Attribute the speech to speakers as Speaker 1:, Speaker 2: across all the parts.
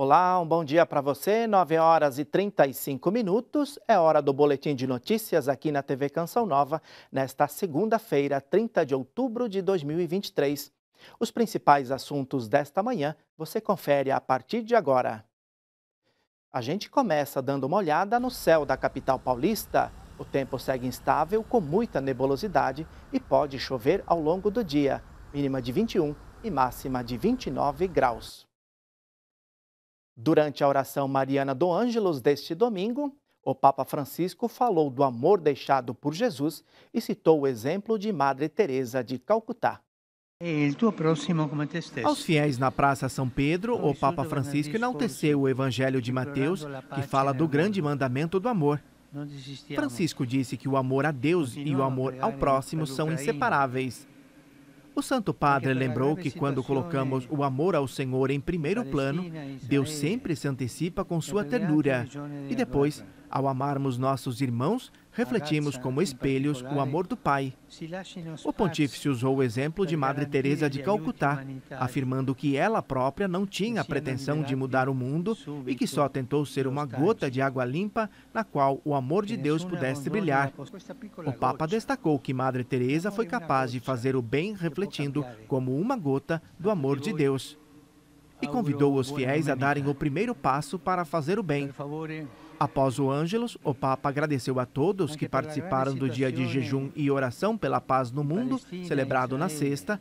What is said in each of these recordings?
Speaker 1: Olá, um bom dia para você. 9 horas e 35 minutos. É hora do boletim de notícias aqui na TV Canção Nova, nesta segunda-feira, 30 de outubro de 2023. Os principais assuntos desta manhã você confere a partir de agora. A gente começa dando uma olhada no céu da capital paulista. O tempo segue instável, com muita nebulosidade e pode chover ao longo do dia, mínima de 21 e máxima de 29 graus. Durante a oração mariana do Ângelos deste domingo, o Papa Francisco falou do amor deixado por Jesus e citou o exemplo de Madre Teresa de Calcutá. Aos fiéis na Praça São Pedro, o Papa Francisco enalteceu o Evangelho de Mateus, que fala do grande mandamento do amor. Francisco disse que o amor a Deus e o amor ao próximo são inseparáveis o Santo Padre lembrou que quando colocamos né? o amor ao Senhor em primeiro plano, Deus sempre se antecipa com sua ternura e depois ao amarmos nossos irmãos, refletimos como espelhos o amor do Pai. O pontífice usou o exemplo de Madre Teresa de Calcutá, afirmando que ela própria não tinha a pretensão de mudar o mundo e que só tentou ser uma gota de água limpa na qual o amor de Deus pudesse brilhar. O Papa destacou que Madre Teresa foi capaz de fazer o bem refletindo como uma gota do amor de Deus. E convidou os fiéis a darem o primeiro passo para fazer o bem. Após o Ângelos, o Papa agradeceu a todos que participaram do dia de jejum e oração pela paz no mundo, celebrado na sexta,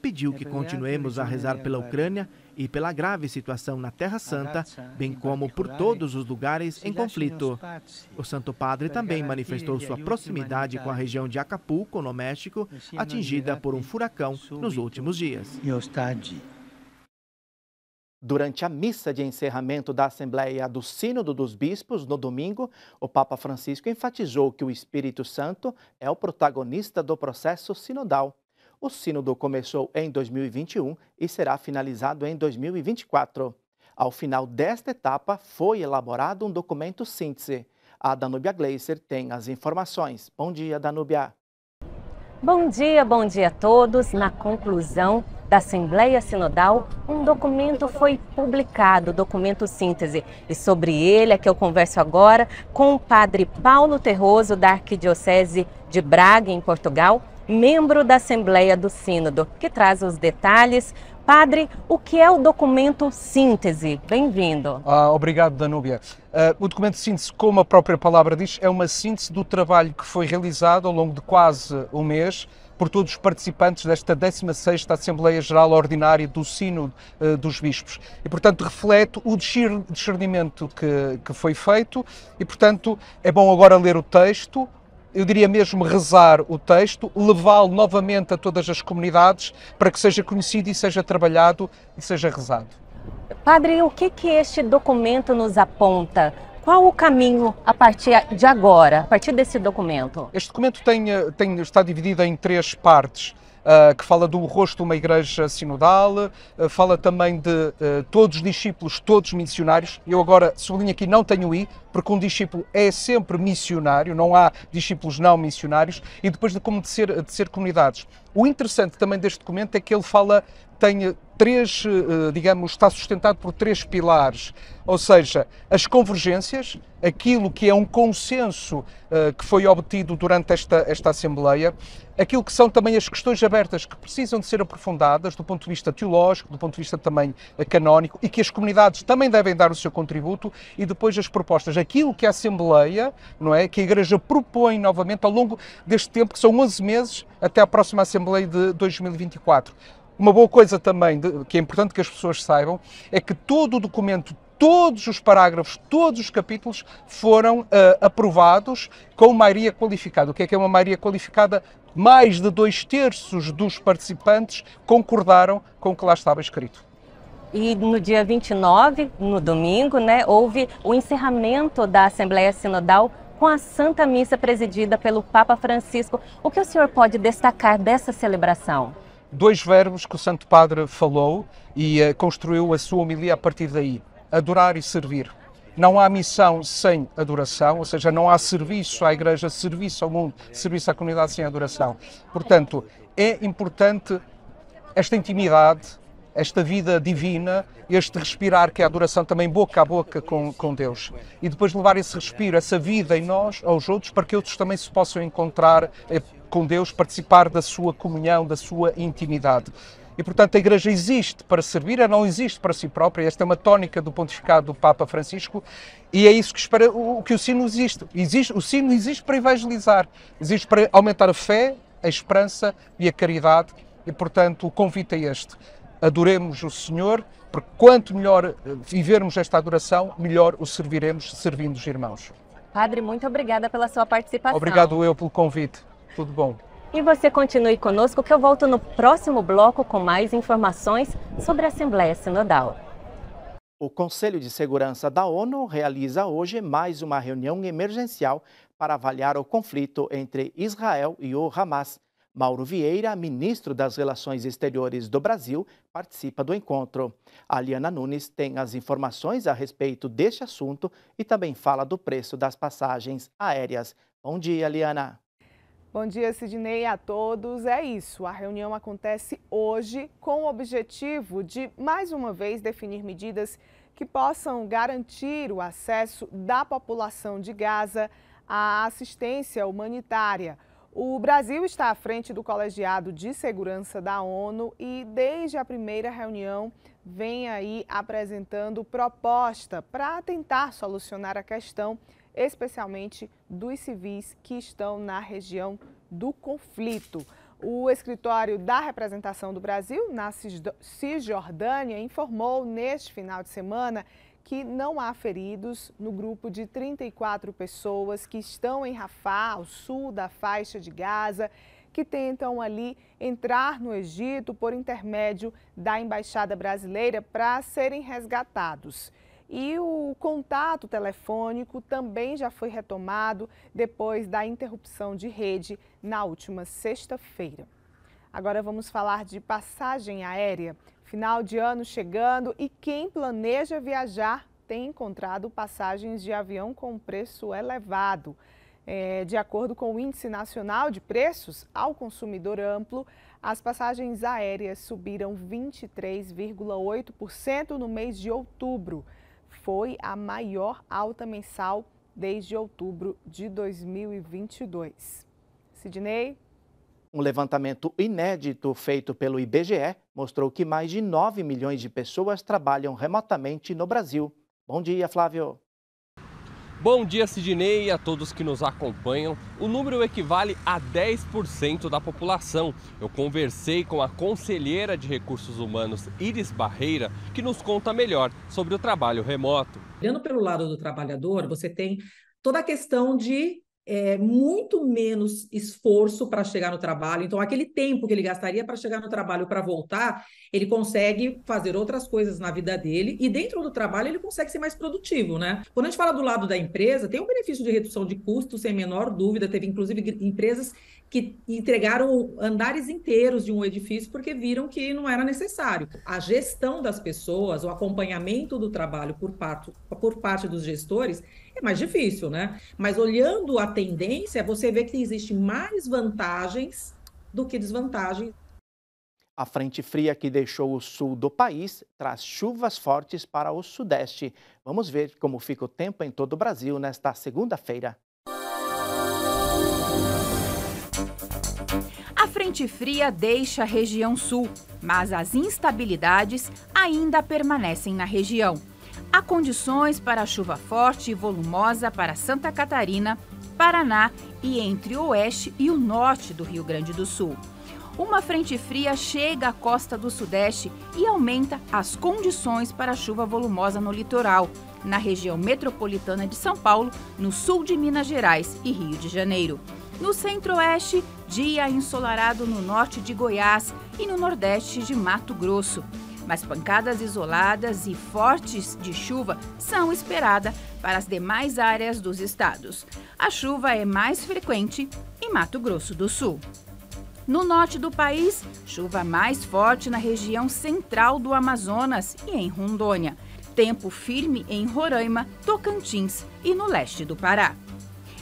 Speaker 1: pediu que continuemos a rezar pela Ucrânia e pela grave situação na Terra Santa, bem como por todos os lugares em conflito. O Santo Padre também manifestou sua proximidade com a região de Acapulco, no México, atingida por um furacão nos últimos dias. Durante a missa de encerramento da Assembleia do Sínodo dos Bispos, no domingo, o Papa Francisco enfatizou que o Espírito Santo é o protagonista do processo sinodal. O Sínodo começou em 2021 e será finalizado em 2024. Ao final desta etapa, foi elaborado um documento síntese. A Danúbia Gleiser tem as informações. Bom dia, Danúbia.
Speaker 2: Bom dia, bom dia a todos. Na conclusão, da Assembleia Sinodal, um documento foi publicado, documento síntese. E sobre ele é que eu converso agora com o padre Paulo Terroso, da Arquidiocese de Braga, em Portugal, membro da Assembleia do Sínodo, que traz os
Speaker 3: detalhes.
Speaker 2: Padre, o que é o documento síntese? Bem-vindo.
Speaker 3: Ah, obrigado, Danúbia. Uh, o documento síntese, como a própria palavra diz, é uma síntese do trabalho que foi realizado ao longo de quase um mês por todos os participantes desta 16ª Assembleia Geral Ordinária do Sino uh, dos Bispos. E, portanto, reflete o discernimento que, que foi feito e, portanto, é bom agora ler o texto, eu diria mesmo rezar o texto, levá-lo novamente a todas as comunidades para que seja conhecido e seja trabalhado e seja rezado.
Speaker 2: Padre, o que, que este documento nos aponta? Qual o caminho a partir de agora, a partir desse documento?
Speaker 3: Este documento tem, eh, tem, está dividido em três partes. Uh, que fala do rosto de uma igreja sinodal, uh, fala também de uh, todos os discípulos, todos missionários. Eu agora sublinho aqui, não tenho I, porque um discípulo é sempre missionário, não há discípulos não missionários, e depois de como de ser, de ser comunidades. O interessante também deste documento é que ele fala tem três, eh, digamos, está sustentado por três pilares, ou seja, as convergências, aquilo que é um consenso eh, que foi obtido durante esta, esta Assembleia, aquilo que são também as questões abertas que precisam de ser aprofundadas do ponto de vista teológico, do ponto de vista também canónico e que as comunidades também devem dar o seu contributo e depois as propostas, aquilo que a Assembleia, não é, que a Igreja propõe novamente ao longo deste tempo, que são 11 meses até à próxima Assembleia de 2024. Uma boa coisa também, de, que é importante que as pessoas saibam, é que todo o documento, todos os parágrafos, todos os capítulos foram uh, aprovados com maioria qualificada. O que é que é uma maioria qualificada? Mais de dois terços dos participantes concordaram com o que lá estava escrito. E no dia 29, no domingo,
Speaker 2: né, houve o encerramento da Assembleia Sinodal com a Santa Missa presidida pelo Papa Francisco. O que o senhor pode destacar dessa celebração?
Speaker 3: dois verbos que o Santo Padre falou e uh, construiu a sua homilia a partir daí: adorar e servir. Não há missão sem adoração, ou seja, não há serviço à Igreja, serviço ao mundo, serviço à comunidade sem adoração. Portanto, é importante esta intimidade, esta vida divina, este respirar que é a adoração também boca a boca com, com Deus. E depois levar esse respiro, essa vida em nós, aos outros, para que outros também se possam encontrar eh, com Deus, participar da sua comunhão, da sua intimidade. E, portanto, a Igreja existe para servir, ela não existe para si própria. Esta é uma tónica do pontificado do Papa Francisco e é isso que espera o que o sino existe. existe o sino existe para evangelizar, existe para aumentar a fé, a esperança e a caridade. E, portanto, o convite é este adoremos o Senhor, porque quanto melhor eh, vivermos esta adoração, melhor o serviremos servindo os irmãos.
Speaker 2: Padre, muito obrigada pela sua participação. Obrigado
Speaker 3: eu pelo convite. Tudo bom.
Speaker 2: E você continue conosco que eu volto no próximo bloco com mais informações sobre a Assembleia Sinodal.
Speaker 1: O Conselho de Segurança da ONU realiza hoje mais uma reunião emergencial para avaliar o conflito entre Israel e o Hamas. Mauro Vieira, ministro das Relações Exteriores do Brasil, participa do encontro. A Liana Nunes tem as informações a respeito deste assunto e também fala do preço das passagens aéreas. Bom dia, Liana.
Speaker 4: Bom dia, Sidney, a todos. É isso. A reunião acontece hoje com o objetivo de, mais uma vez, definir medidas que possam garantir o acesso da população de Gaza à assistência humanitária. O Brasil está à frente do Colegiado de Segurança da ONU e, desde a primeira reunião, vem aí apresentando proposta para tentar solucionar a questão, especialmente dos civis que estão na região do conflito. O escritório da representação do Brasil na Cisjordânia informou neste final de semana que não há feridos no grupo de 34 pessoas que estão em Rafah, ao sul da faixa de Gaza, que tentam ali entrar no Egito por intermédio da embaixada brasileira para serem resgatados. E o contato telefônico também já foi retomado depois da interrupção de rede na última sexta-feira. Agora vamos falar de passagem aérea. Final de ano chegando e quem planeja viajar tem encontrado passagens de avião com preço elevado. É, de acordo com o Índice Nacional de Preços ao Consumidor Amplo, as passagens aéreas subiram 23,8% no mês de outubro. Foi a maior alta mensal desde outubro de 2022. Sidney?
Speaker 1: Um levantamento inédito feito pelo IBGE mostrou que mais de 9 milhões de pessoas trabalham remotamente no Brasil. Bom dia, Flávio.
Speaker 3: Bom dia, Sidney, e a todos que nos acompanham. O número equivale a 10% da população. Eu conversei com a conselheira de recursos humanos, Iris Barreira, que nos conta melhor sobre o trabalho remoto.
Speaker 2: Olhando pelo lado do trabalhador, você tem toda a questão de é, muito menos esforço para chegar no trabalho. Então, aquele tempo que ele gastaria para chegar no trabalho para voltar, ele consegue fazer outras coisas na vida dele e dentro do trabalho ele consegue ser mais produtivo, né? Quando a gente fala do lado da empresa, tem um benefício de redução de custos, sem menor dúvida. Teve, inclusive, empresas que entregaram andares inteiros de um edifício porque viram que não era necessário. A gestão das pessoas, o acompanhamento do trabalho por parte, por parte dos gestores, é mais difícil, né? Mas olhando a tendência, você vê que existe mais vantagens do que desvantagens.
Speaker 1: A frente fria que deixou o sul do país traz chuvas fortes para o sudeste. Vamos ver como fica o tempo em todo o Brasil nesta segunda-feira.
Speaker 5: A frente fria deixa a região sul, mas as instabilidades ainda permanecem na região. Há condições para chuva forte e volumosa para Santa Catarina, Paraná e entre o oeste e o norte do Rio Grande do Sul. Uma frente fria chega à costa do sudeste e aumenta as condições para chuva volumosa no litoral, na região metropolitana de São Paulo, no sul de Minas Gerais e Rio de Janeiro. No centro-oeste, dia ensolarado no norte de Goiás e no nordeste de Mato Grosso mas pancadas isoladas e fortes de chuva são esperadas para as demais áreas dos estados. A chuva é mais frequente em Mato Grosso do Sul. No norte do país, chuva mais forte na região central do Amazonas e em Rondônia. Tempo firme em Roraima, Tocantins e no leste do Pará.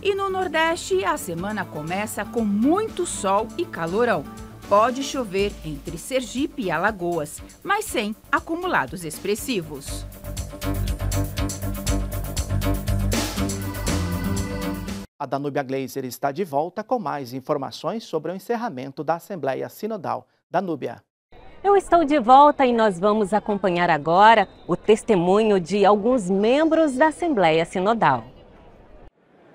Speaker 5: E no Nordeste, a semana começa com muito sol e calorão. Pode chover entre Sergipe e Alagoas, mas sem acumulados expressivos.
Speaker 1: A Danúbia Glazer está de volta com mais informações sobre o encerramento da Assembleia Sinodal Danúbia. Eu
Speaker 2: estou de volta e nós vamos acompanhar agora o testemunho de alguns membros da Assembleia Sinodal.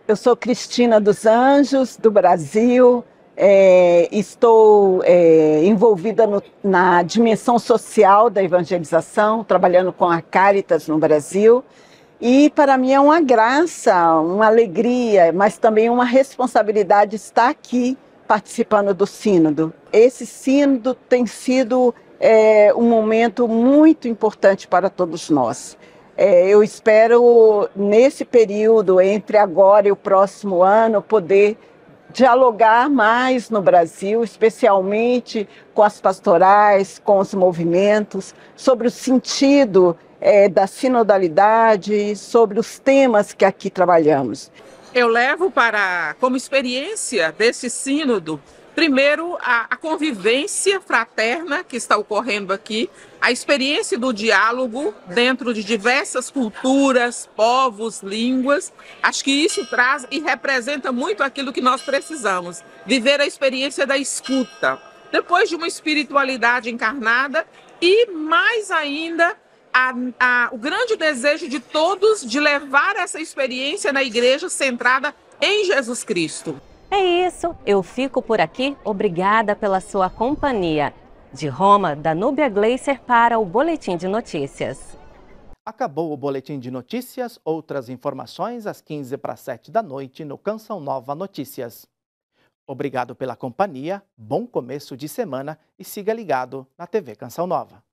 Speaker 4: Eu sou Cristina dos Anjos, do Brasil, é, estou é, envolvida no, na dimensão social da evangelização, trabalhando com a Caritas no Brasil. E para mim é uma graça, uma alegria, mas também uma responsabilidade estar aqui participando do Sínodo. Esse Sínodo tem sido é, um momento muito importante para todos nós. É, eu espero, nesse período, entre agora e o próximo ano, poder dialogar mais no Brasil, especialmente com as pastorais, com os movimentos, sobre o sentido é, da sinodalidade, sobre os temas que aqui trabalhamos. Eu levo para como experiência desse sínodo Primeiro, a, a, convivência fraterna que está ocorrendo aqui, a experiência do diálogo dentro de diversas culturas, povos, línguas. Acho que isso traz e representa muito aquilo que nós precisamos: viver a experiência da escuta. Depois de uma espiritualidade encarnada e, mais ainda, a, a, o grande desejo de todos de levar essa experiência na igreja centrada em Jesus Cristo. É
Speaker 2: isso, eu fico por aqui. Obrigada pela sua companhia. De Roma, Danúbia Gleiser para o Boletim de Notícias.
Speaker 1: Acabou o Boletim de Notícias. Outras informações às 15 para 7 da noite no Canção Nova Notícias. Obrigado pela companhia, bom começo de semana e siga ligado na TV Canção Nova.